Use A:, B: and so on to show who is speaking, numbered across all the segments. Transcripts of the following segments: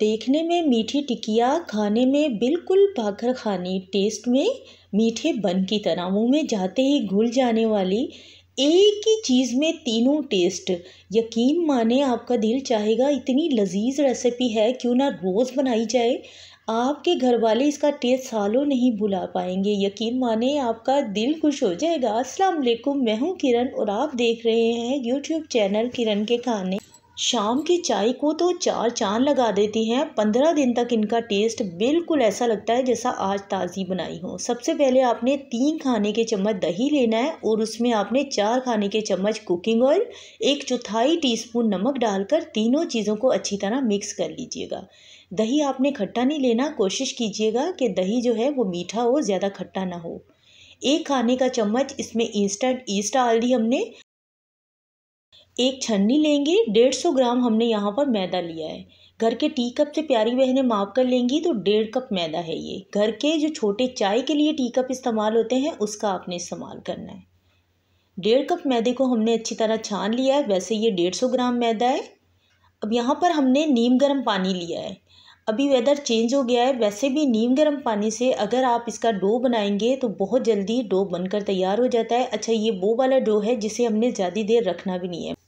A: देखने में मीठी टिकिया खाने में बिल्कुल पाखर खानी टेस्ट में मीठे बन की तरह मुँह में जाते ही घुल जाने वाली एक ही चीज़ में तीनों टेस्ट यकीन माने आपका दिल चाहेगा इतनी लजीज रेसिपी है क्यों ना रोज़ बनाई जाए आपके घर वाले इसका टेस्ट सालों नहीं भुला पाएंगे यकीन माने आपका दिल खुश हो जाएगा अस्सलाम वालेकुम मैं हूँ किरण और आप देख रहे हैं यूट्यूब चैनल किरण के खाने शाम की चाय को तो चार चांद लगा देती हैं पंद्रह दिन तक इनका टेस्ट बिल्कुल ऐसा लगता है जैसा आज ताज़ी बनाई हो सबसे पहले आपने तीन खाने के चम्मच दही लेना है और उसमें आपने चार खाने के चम्मच कुकिंग ऑयल एक चौथाई टीस्पून नमक डालकर तीनों चीज़ों को अच्छी तरह मिक्स कर लीजिएगा दही आपने खट्टा नहीं लेना कोशिश कीजिएगा कि दही जो है वो मीठा हो ज़्यादा खट्टा ना हो एक खाने का चम्मच इसमें इंस्टेंट ईस्ट डाल दी हमने एक छन्नी लेंगे डेढ़ सौ ग्राम हमने यहाँ पर मैदा लिया है घर के टी कप से प्यारी बहनें माप कर लेंगी तो डेढ़ कप मैदा है ये घर के जो छोटे चाय के लिए टी कप इस्तेमाल होते हैं उसका आपने इस्तेमाल करना है डेढ़ कप मैदे को हमने अच्छी तरह छान लिया है वैसे ये डेढ़ सौ ग्राम मैदा है अब यहाँ पर हमने नीम गर्म पानी लिया है अभी वेदर चेंज हो गया है वैसे भी नीम गर्म पानी से अगर आप इसका डो बनाएंगे तो बहुत जल्दी डो बनकर तैयार हो जाता है अच्छा ये वो वाला डो है जिसे हमने ज़्यादा देर रखना भी नहीं है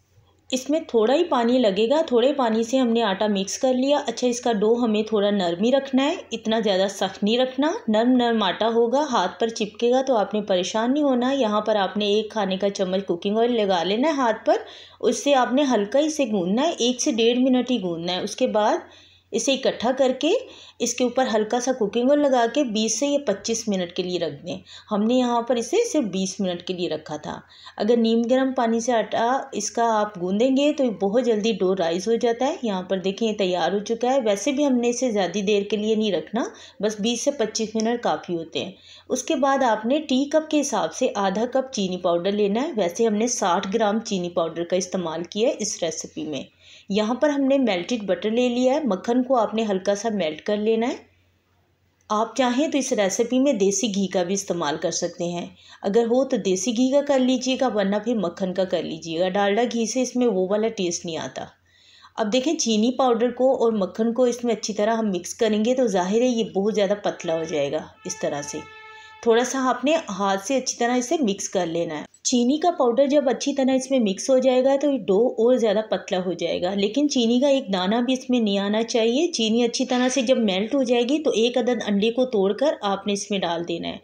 A: इसमें थोड़ा ही पानी लगेगा थोड़े पानी से हमने आटा मिक्स कर लिया अच्छा इसका डो हमें थोड़ा नरम ही रखना है इतना ज़्यादा सख्त नहीं रखना नरम नरम आटा होगा हाथ पर चिपकेगा तो आपने परेशान नहीं होना यहाँ पर आपने एक खाने का चम्मच कुकिंग ऑयल लगा लेना है हाथ पर उससे आपने हल्का ही से गूंदना है एक से डेढ़ मिनट ही गूंदना है उसके बाद इसे इकट्ठा करके इसके ऊपर हल्का सा कुकिंग ऑयल लगा के 20 से या 25 मिनट के लिए रख दें हमने यहाँ पर इसे सिर्फ 20 मिनट के लिए रखा था अगर नीम गर्म पानी से आटा इसका आप गूँधेंगे तो बहुत जल्दी डो राइज हो जाता है यहाँ पर देखें तैयार हो चुका है वैसे भी हमने इसे ज़्यादा देर के लिए नहीं रखना बस बीस से पच्चीस मिनट काफ़ी होते हैं उसके बाद आपने टी कप के हिसाब से आधा कप चीनी पाउडर लेना है वैसे हमने साठ ग्राम चीनी पाउडर का इस्तेमाल किया है इस रेसिपी में यहाँ पर हमने मेल्टेड बटर ले लिया है मक्खन को आपने हल्का सा मेल्ट कर लेना है आप चाहें तो इस रेसिपी में देसी घी का भी इस्तेमाल कर सकते हैं अगर हो तो देसी घी का कर लीजिएगा वरना फिर मक्खन का कर लीजिएगा डालडा घी से इसमें वो वाला टेस्ट नहीं आता अब देखें चीनी पाउडर को और मक्खन को इसमें अच्छी तरह हम मिक्स करेंगे तो ज़ाहिर है ये बहुत ज़्यादा पतला हो जाएगा इस तरह से थोड़ा सा आपने हाथ से अच्छी तरह इसे मिक्स कर लेना है चीनी का पाउडर जब अच्छी तरह इसमें मिक्स हो जाएगा तो डो और ज़्यादा पतला हो जाएगा लेकिन चीनी का एक दाना भी इसमें नहीं आना चाहिए चीनी अच्छी तरह से जब मेल्ट हो जाएगी तो एक अदद अंडे को तोड़कर आपने इसमें डाल देना है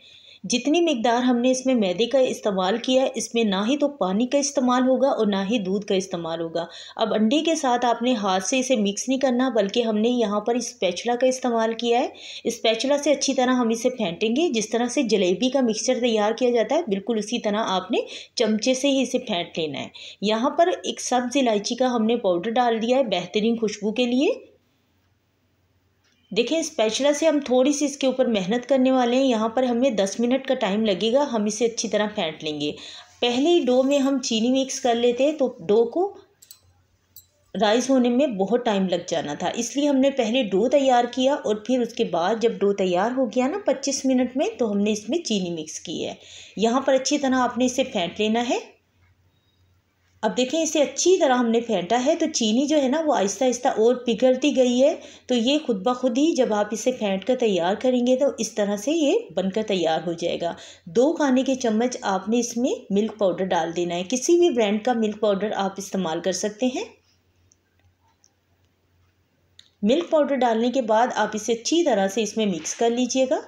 A: जितनी मकदार हमने इसमें मैदे का इस्तेमाल किया है इसमें ना ही तो पानी का इस्तेमाल होगा और ना ही दूध का इस्तेमाल होगा अब अंडे के साथ आपने हाथ से इसे मिक्स नहीं करना बल्कि हमने यहाँ पर स्पैचला का इस्तेमाल किया है स्पैचला से अच्छी तरह हम इसे फेंटेंगे जिस तरह से जलेबी का मिक्सचर तैयार किया जाता है बिल्कुल उसी तरह आपने चमचे से ही इसे फेंट लेना है यहाँ पर एक सब्ज़ इलायची का हमने पाउडर डाल दिया है बेहतरीन खुशबू के लिए देखिए स्पैचुला से हम थोड़ी सी इसके ऊपर मेहनत करने वाले हैं यहाँ पर हमें दस मिनट का टाइम लगेगा हम इसे अच्छी तरह फेंट लेंगे पहले ही डो में हम चीनी मिक्स कर लेते हैं तो डो को राइस होने में बहुत टाइम लग जाना था इसलिए हमने पहले डो तैयार किया और फिर उसके बाद जब डो तैयार हो गया ना पच्चीस मिनट में तो हमने इसमें चीनी मिक्स की है यहाँ पर अच्छी तरह आपने इसे फेंट लेना है अब देखें इसे अच्छी तरह हमने फेंटा है तो चीनी जो है ना वो आहिस्ता आहिस्ता और पिघलती गई है तो ये खुद ब खुद ही जब आप इसे फेंट कर तैयार करेंगे तो इस तरह से ये बनकर तैयार हो जाएगा दो खाने के चम्मच आपने इसमें मिल्क पाउडर डाल देना है किसी भी ब्रांड का मिल्क पाउडर आप इस्तेमाल कर सकते हैं मिल्क पाउडर डालने के बाद आप इसे अच्छी तरह से इसमें मिक्स कर लीजिएगा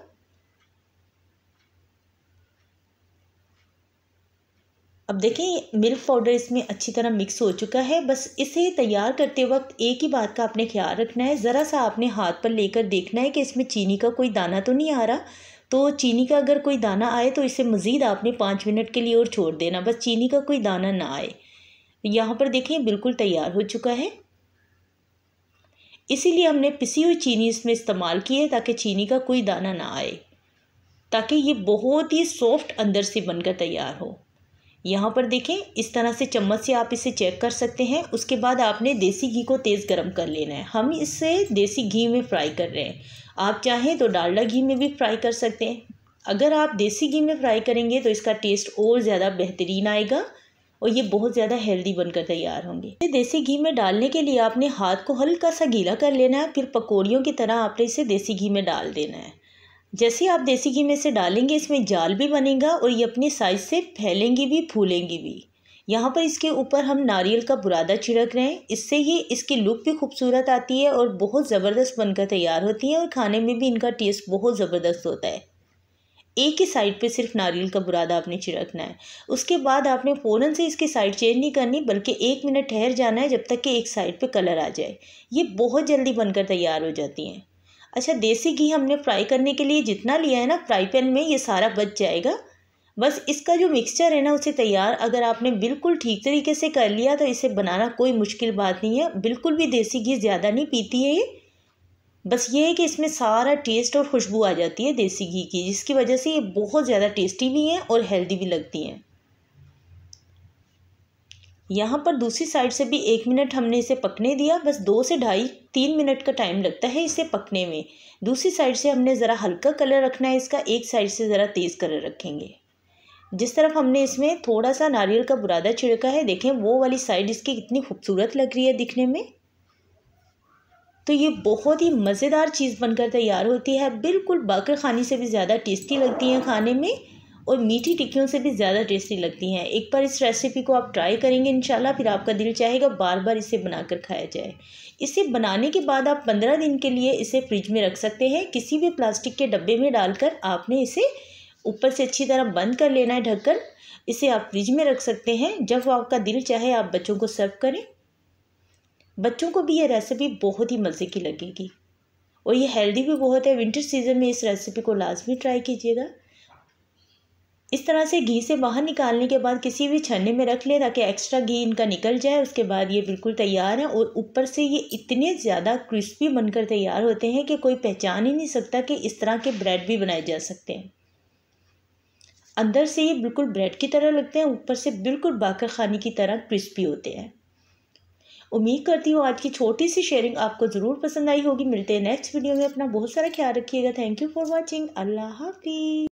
A: अब देखें मिल्क पाउडर इसमें अच्छी तरह मिक्स हो चुका है बस इसे तैयार करते वक्त एक ही बात का आपने ख्याल रखना है ज़रा सा आपने हाथ पर लेकर देखना है कि इसमें चीनी का कोई दाना तो नहीं आ रहा तो चीनी का अगर कोई दाना आए तो इसे मज़ीद आपने पाँच मिनट के लिए और छोड़ देना बस चीनी का कोई दाना ना आए यहाँ पर देखें बिल्कुल तैयार हो चुका है इसीलिए हमने पिसी हुई चीनी इसमें इस्तेमाल की है ताकि चीनी का कोई दाना ना आए ताकि ये बहुत ही सॉफ्ट अंदर से बनकर तैयार हो यहाँ पर देखें इस तरह से चम्मच से आप इसे चेक कर सकते हैं उसके बाद आपने देसी घी को तेज़ गर्म कर लेना है हम इसे देसी घी में फ्राई कर रहे हैं आप चाहें तो डालडा घी में भी फ्राई कर सकते हैं अगर आप देसी घी में फ्राई करेंगे तो इसका टेस्ट और ज़्यादा बेहतरीन आएगा और ये बहुत ज़्यादा हेल्दी बनकर तैयार होंगे देसी घी में डालने के लिए आपने हाथ को हल्का सा गीला कर लेना है फिर पकौड़ियों की तरह आपने इसे देसी घी में डाल देना है जैसे आप देसी घी में से डालेंगे इसमें जाल भी बनेगा और ये अपने साइज से फैलेंगी भी फूलेंगी भी यहाँ पर इसके ऊपर हम नारियल का बुरादा छिड़क रहे हैं इससे ये इसकी लुक भी खूबसूरत आती है और बहुत ज़बरदस्त बनकर तैयार होती है और खाने में भी इनका टेस्ट बहुत ज़बरदस्त होता है एक ही साइड पे सिर्फ नारियल का बुरादा आपने छिड़कना है उसके बाद आपने फ़ौरन से इसकी साइड चेंज नहीं करनी बल्कि एक मिनट ठहर जाना है जब तक कि एक साइड पे कलर आ जाए ये बहुत जल्दी बनकर तैयार हो जाती हैं अच्छा देसी घी हमने फ्राई करने के लिए जितना लिया है ना फ्राई पैन में ये सारा बच जाएगा बस इसका जो मिक्सचर है ना उसे तैयार अगर आपने बिल्कुल ठीक तरीके से कर लिया तो इसे बनाना कोई मुश्किल बात नहीं है बिल्कुल भी देसी घी ज़्यादा नहीं पीती है ये बस ये है कि इसमें सारा टेस्ट और खुशबू आ जाती है देसी घी की जिसकी वजह से ये बहुत ज़्यादा टेस्टी भी हैं और हेल्दी भी लगती हैं यहाँ पर दूसरी साइड से भी एक मिनट हमने इसे पकने दिया बस दो से ढाई तीन मिनट का टाइम लगता है इसे पकने में दूसरी साइड से हमने ज़रा हल्का कलर रखना है इसका एक साइड से ज़रा तेज़ कलर रखेंगे जिस तरफ हमने इसमें थोड़ा सा नारियल का बुरादा छिड़का है देखें वो वाली साइड इसकी कितनी खूबसूरत लग रही है दिखने में तो ये बहुत ही मज़ेदार चीज़ बनकर तैयार होती है बिल्कुल बाकर खाने से भी ज़्यादा टेस्टी लगती हैं खाने में और मीठी टिक्कियों से भी ज़्यादा टेस्टी लगती हैं एक बार इस रेसिपी को आप ट्राई करेंगे इन फिर आपका दिल चाहेगा बार बार इसे बनाकर खाया जाए इसे बनाने के बाद आप पंद्रह दिन के लिए इसे फ्रिज में रख सकते हैं किसी भी प्लास्टिक के डब्बे में डालकर आपने इसे ऊपर से अच्छी तरह बंद कर लेना है ढककर इसे आप फ्रिज में रख सकते हैं जब आपका दिल चाहे आप बच्चों को सर्व करें बच्चों को भी ये रेसिपी बहुत ही मज़े की लगेगी और ये हेल्दी भी बहुत है विंटर सीज़न में इस रेसिपी को लाजमी ट्राई कीजिएगा इस तरह से घी से बाहर निकालने के बाद किसी भी छन्ने में रख लें ताकि एक्स्ट्रा घी इनका निकल जाए उसके बाद ये बिल्कुल तैयार है और ऊपर से ये इतने ज़्यादा क्रिस्पी बनकर तैयार होते हैं कि कोई पहचान ही नहीं सकता कि इस तरह के ब्रेड भी बनाए जा सकते हैं अंदर से ये बिल्कुल ब्रेड की तरह लगते हैं ऊपर से बिल्कुल बाकर खाने की तरह क्रिस्पी होते हैं उम्मीद करती हूँ आज की छोटी सी शेयरिंग आपको ज़रूर पसंद आई होगी मिलते हैं नेक्स्ट वीडियो में अपना बहुत सारा ख्याल रखिएगा थैंक यू फॉर वॉचिंग अल्लाह हाफिज़